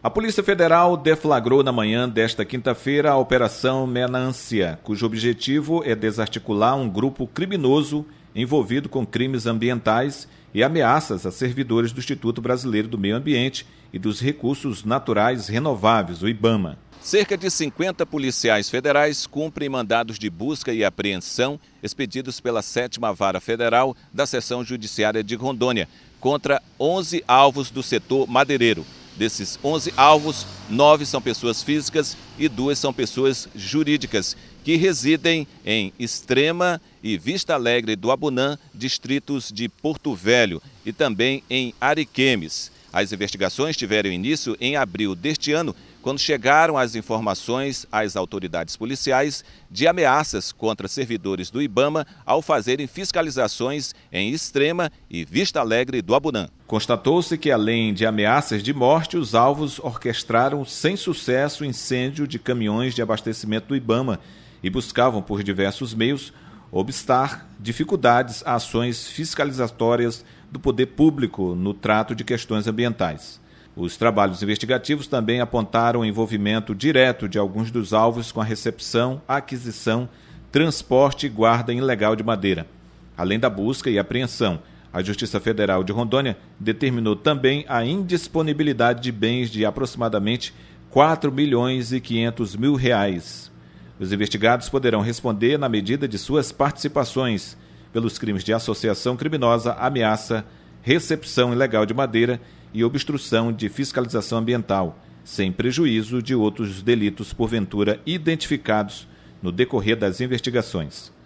A Polícia Federal deflagrou na manhã desta quinta-feira a Operação Menância, cujo objetivo é desarticular um grupo criminoso envolvido com crimes ambientais e ameaças a servidores do Instituto Brasileiro do Meio Ambiente e dos Recursos Naturais Renováveis, o IBAMA. Cerca de 50 policiais federais cumprem mandados de busca e apreensão expedidos pela 7 Vara Federal da Seção Judiciária de Rondônia contra 11 alvos do setor madeireiro. Desses 11 alvos, nove são pessoas físicas e duas são pessoas jurídicas, que residem em Extrema e Vista Alegre do Abunã, distritos de Porto Velho e também em Ariquemes. As investigações tiveram início em abril deste ano quando chegaram as informações às autoridades policiais de ameaças contra servidores do Ibama ao fazerem fiscalizações em Extrema e Vista Alegre do Abunã. Constatou-se que, além de ameaças de morte, os alvos orquestraram sem sucesso o incêndio de caminhões de abastecimento do Ibama e buscavam, por diversos meios, obstar dificuldades a ações fiscalizatórias do poder público no trato de questões ambientais. Os trabalhos investigativos também apontaram o envolvimento direto de alguns dos alvos com a recepção, aquisição, transporte e guarda ilegal de madeira. Além da busca e apreensão, a Justiça Federal de Rondônia determinou também a indisponibilidade de bens de aproximadamente 4 milhões e 500 mil reais. Os investigados poderão responder na medida de suas participações pelos crimes de associação criminosa, ameaça, recepção ilegal de madeira e obstrução de fiscalização ambiental, sem prejuízo de outros delitos porventura identificados no decorrer das investigações.